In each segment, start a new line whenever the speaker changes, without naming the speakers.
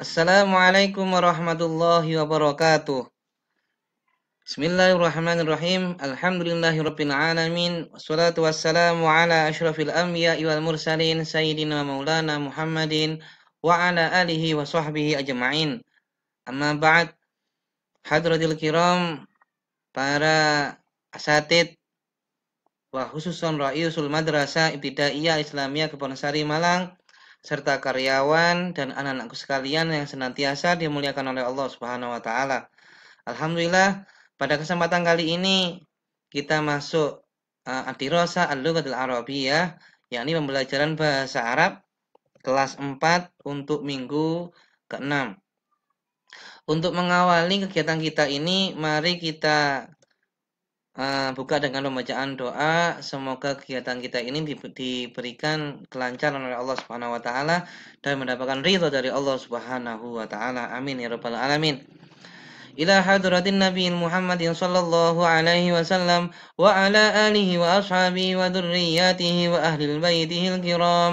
Assalamualaikum warahmatullahi wabarakatuh. Bismillahirrahmanirrahim. Alhamdulillahirabbil alamin. Wassalatu wassalamu ala asyrafil anbiya wal mursalin sayyidina wa maulana Muhammadin wa ala alihi wa sahbihi ajma'in. Amma ba'd. Hadratil kiram para asatid wa khususan ra'isul madrasah ibtidaiyah Islamiyah Kebonsari Malang serta karyawan dan anak-anakku sekalian yang senantiasa dimuliakan oleh Allah Subhanahu wa taala. Alhamdulillah, pada kesempatan kali ini kita masuk uh, eh, Adirosa Al-Lughatul Arabiyah, yakni pembelajaran bahasa Arab kelas 4 untuk minggu ke-6. Untuk mengawali kegiatan kita ini, mari kita Ah, buka dengan pembacaan doa. Semoga kegiatan kita ini diberikan kelancaran oleh Allah Subhanahu wa taala dan mendapatkan ridho dari Allah Subhanahu wa taala. Amin ya rabbal alamin. إلى حضرة النبي محمد صلى الله عليه وسلم وعلى آله وأصحابه وذرياته وأهل بيته الكرام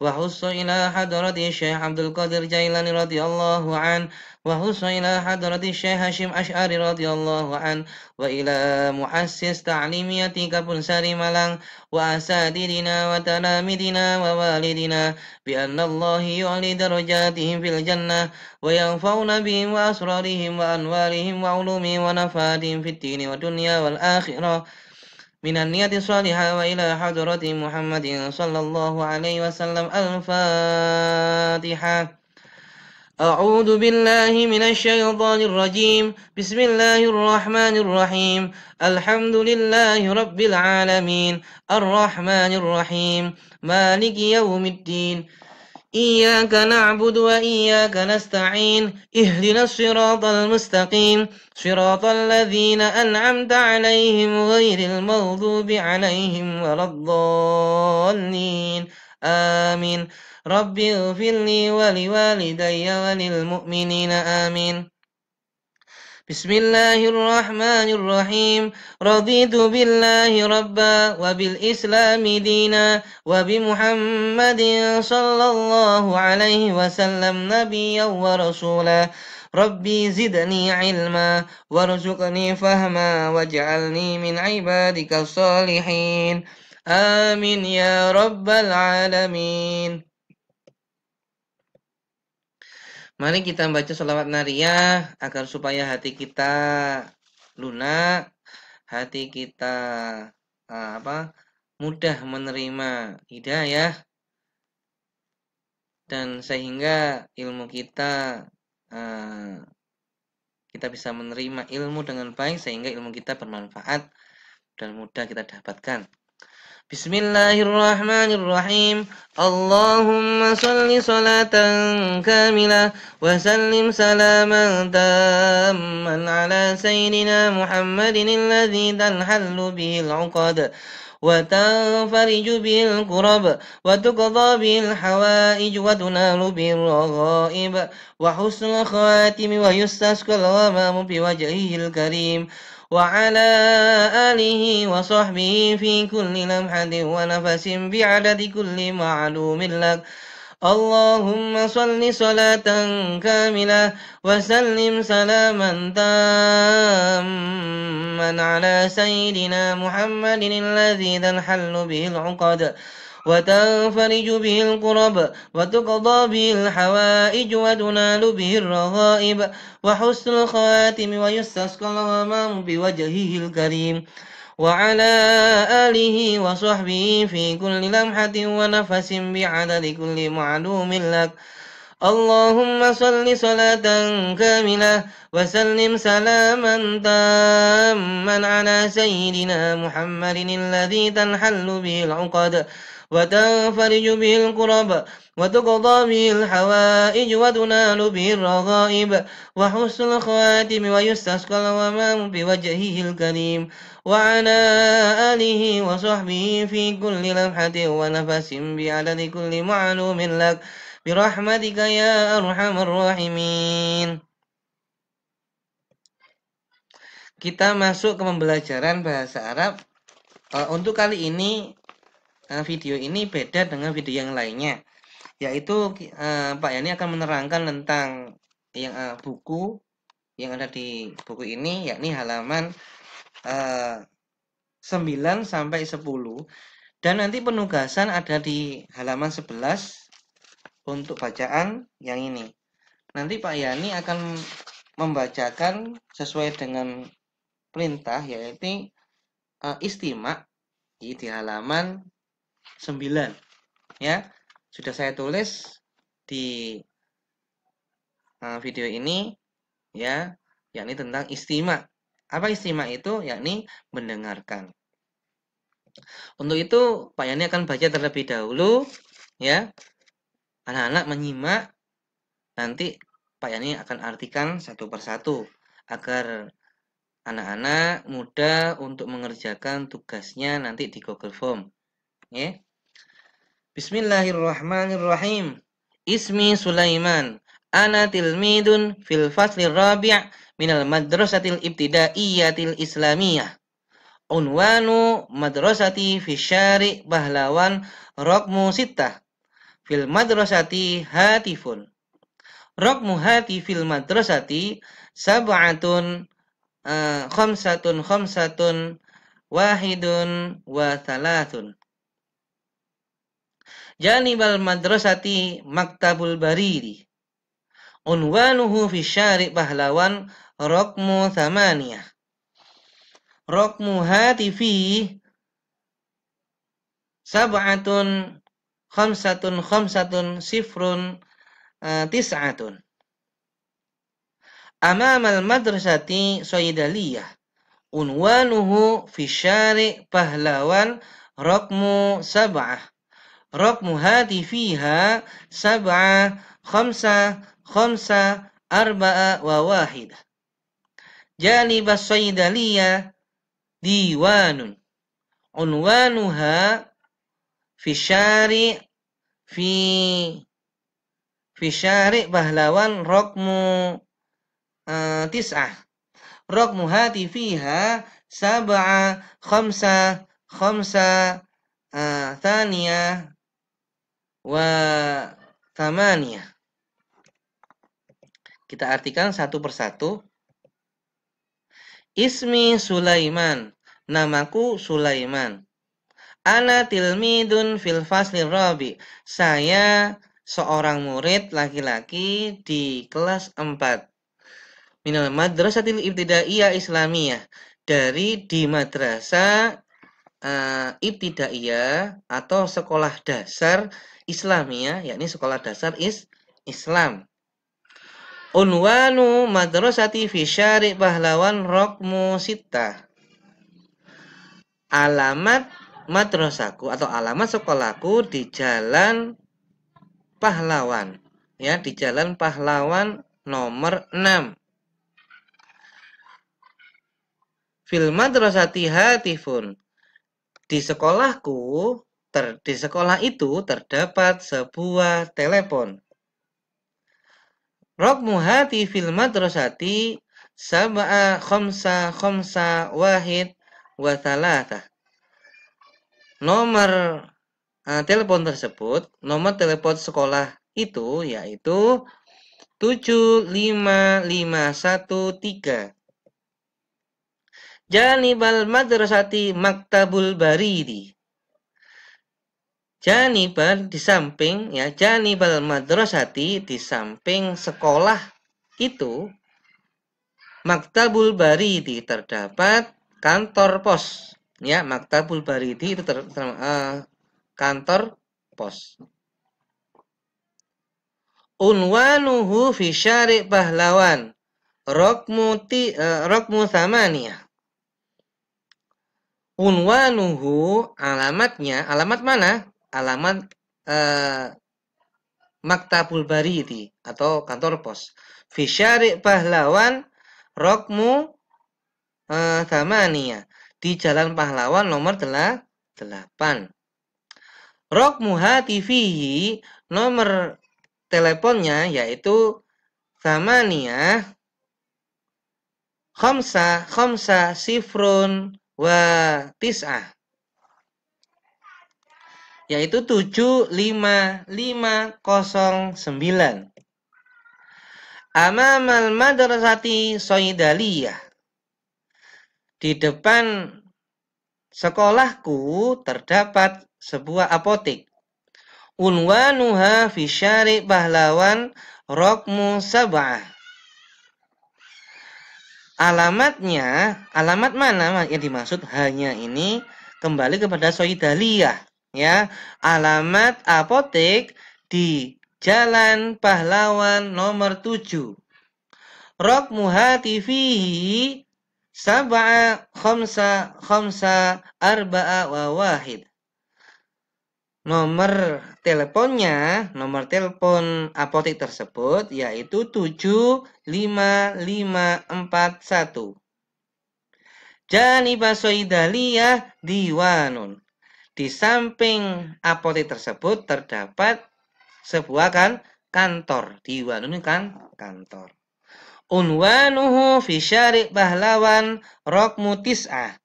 وحص إلى حضرة الشيخ عبد القادر جيلاني رضي الله عنه وحص إلى حضرة الشيخ هاشم أشعري رضي الله عنه وإلى مؤسس تعليمية كابون ساري ملان وأساتذتنا وتلاميذنا ووالدنا بأن الله يعلي درجاتهم في الجنة وينفون بهم وأسرارهم وأنوارهم وعلومهم ونفعاتهم في الدين والدنيا والآخرة من النية الصالحة وإلى حضرة محمد صلى الله عليه وسلم الفاتحة أعوذ بالله من الشيطان الرجيم بسم الله الرحمن الرحيم الحمد لله رب العالمين الرحمن الرحيم مالك يوم الدين إياك نعبد وإياك نستعين اهدنا الصراط المستقيم صراط الذين أنعمت عليهم غير المغضوب عليهم ولا الضالين آمين رب اغفر لي ولوالدي وللمؤمنين آمين بسم الله الرحمن الرحيم رضيت بالله ربا وبالإسلام دينا وبمحمد صلى الله عليه وسلم نبيا ورسولا ربي زدني علما وارزقني فهما واجعلني من عبادك الصالحين آمين يا رب العالمين Mari kita baca selawat nariyah agar supaya hati kita lunak, hati kita eh, apa mudah menerima hidayah dan sehingga ilmu kita eh, kita bisa menerima ilmu dengan baik sehingga ilmu kita bermanfaat dan mudah kita dapatkan. بسم الله الرحمن الرحيم اللهم صل صلاة كاملة وسلم سلاما تاما على سيدنا محمد الذي تنحل به العقد وتنفرج به الكرب وتقضى به الحوائج وتنال به الرغائب وحسن الخواتم ويستسقى الغمام بوجهه الكريم وعلى آله وصحبه في كل لمحة ونفس بعدد كل معلوم لك اللهم صل صلاة كاملة وسلم سلاما تاما على سيدنا محمد الذي ذا الحل به العقد وتنفرج به القرب وتقضى به الحوائج وتنال به الرغائب وحسن الخواتم ويستسقى الغمام بوجهه الكريم وعلى آله وصحبه في كل لمحة ونفس بعدد كل معلوم لك اللهم صل صلاة كاملة وسلم سلاما تاما على سيدنا محمد الذي تنحل به العقد وتنفرج به الكرب وتقضى به الحوائج وتنال به الرغائب وحس الخواتم ويستسقى الغمام بوجهه الكريم وعلى آله وصحبه في كل لمحة ونفس بعدد كل معلوم لك برحمتك يا أرحم الراحمين Kita masuk ke pembelajaran bahasa Arab. Uh, untuk kali ini Eh, video ini beda dengan video yang lainnya yaitu eh, Pak Yani akan menerangkan tentang yang eh, buku yang ada di buku ini yakni halaman eh, 9 sampai 10 dan nanti penugasan ada di halaman 11 untuk bacaan yang ini nanti Pak Yani akan membacakan sesuai dengan perintah yaitu uh, istimak di halaman 9 ya sudah saya tulis di eh, video ini ya yakni tentang istimewa apa istimewa itu yakni mendengarkan untuk itu Pak Yani akan baca terlebih dahulu ya anak-anak menyimak nanti Pak Yani akan artikan satu persatu agar anak-anak mudah untuk mengerjakan tugasnya nanti di Google Form Ya. Bismillahirrahmanirrahim. Ismi Sulaiman. Ana tilmidun fil fasli rabi' minal madrasatil ibtidaiyatil islamiyah. Unwanu madrasati fi syari bahlawan rokmu sitta. Fil madrasati hatifun. Rokmu hati fil madrasati sab'atun uh, eh, khomsatun khomsatun wahidun wa thalathun janibal madrasati maktabul bariri. Unwanuhu fi syari pahlawan rokmu thamaniyah. Rokmu hatifi sab'atun khamsatun khamsatun sifrun uh, tis'atun. Amamal madrasati Sayyidaliyah. Unwanuhu fi syari pahlawan rokmu sab'ah rokmu hati fiha sabah, khamsa khamsa arba'a wa wahidah. Janibas saydaliya diwanun. Unwanuha fi syari fi fi syari pahlawan rokmu uh, tis'ah. Rokmu hati fiha sabah, khamsa khamsa uh, e, thaniyah ya. Kita artikan satu persatu. Ismi Sulaiman. Namaku Sulaiman. Ana tilmidun fil Fasli rabi. Saya seorang murid laki-laki di kelas 4. Minal madrasatil ibtidaiyah islamiyah. Dari di madrasah uh, ibtidaiyah atau sekolah dasar Islamiyah, yakni sekolah dasar is Islam. Unwanu madrasati fi syari pahlawan rokmu sita. Alamat madrasaku atau alamat sekolahku di jalan pahlawan. Ya, di jalan pahlawan nomor 6. Fil madrasati hatifun di sekolahku, ter, di sekolah itu terdapat sebuah telepon. Rokmu hati fil madrasati sab'a khomsa khomsa wahid wa Nomor uh, telepon tersebut, nomor telepon sekolah itu yaitu 75513. Janibal madrasati maktabul baridi. Janibal di samping ya, janibal madrasati di samping sekolah itu maktabul baridi terdapat kantor pos. Ya, maktabul baridi itu ter, ter, uh, kantor pos. Unwanuhu fi syari pahlawan. Rokmu, ti, uh, rokmu samaniyah unwanuhu alamatnya alamat mana alamat eh, maktabul Bariti atau kantor pos fi pahlawan rokmu eh, Tamania di jalan pahlawan nomor telah delapan rokmu hatifihi nomor teleponnya yaitu Tamania Khomsa Khomsa sifrun wa tis'ah yaitu 75509 Amamal madrasati Soidaliyah di depan sekolahku terdapat sebuah apotek Unwanuha fisyari pahlawan Rokmu Sabah Alamatnya, alamat mana yang dimaksud hanya ini kembali kepada Soidaliyah ya. Alamat apotek di Jalan Pahlawan nomor 7. Rokmuha TV Sabah khomsa khomsa arba'a wa wahid. Nomor teleponnya, nomor telepon apotek tersebut yaitu 75541. Janiba di Diwanun. Di samping apotek tersebut terdapat sebuah kan kantor. Diwanun kan kantor. Unwanuhu fi syarik bahlawan rokmutisah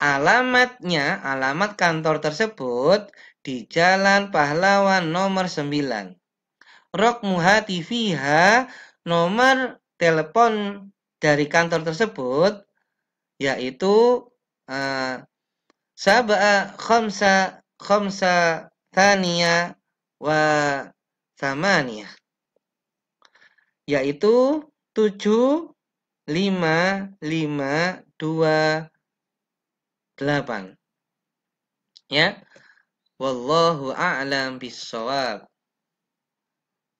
Alamatnya, alamat kantor tersebut di Jalan Pahlawan nomor 9. Rokmuha TVH nomor telepon dari kantor tersebut yaitu uh, eh, Sabah Khomsa Khomsa thania wa samania yaitu tujuh lima lima dua delapan ya Wallahu a'lam bisawab.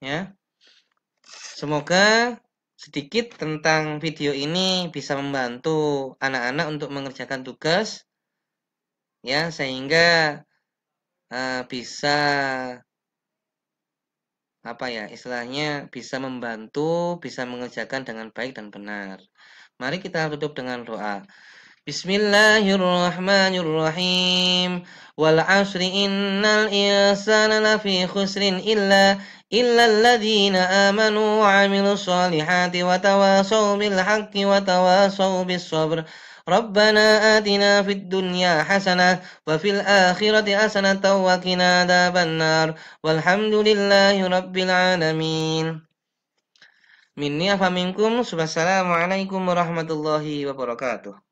Ya. Semoga sedikit tentang video ini bisa membantu anak-anak untuk mengerjakan tugas ya sehingga uh, bisa apa ya istilahnya bisa membantu bisa mengerjakan dengan baik dan benar mari kita tutup dengan doa بسم الله الرحمن الرحيم والعشر إن الإنسان لفي خسر إلا إلا الذين آمنوا وعملوا الصالحات وتواصوا بالحق وتواصوا بالصبر ربنا آتنا في الدنيا حسنة وفي الآخرة حسنة وقنا عذاب النار والحمد لله رب العالمين مني فمنكم والسلام عليكم ورحمة الله وبركاته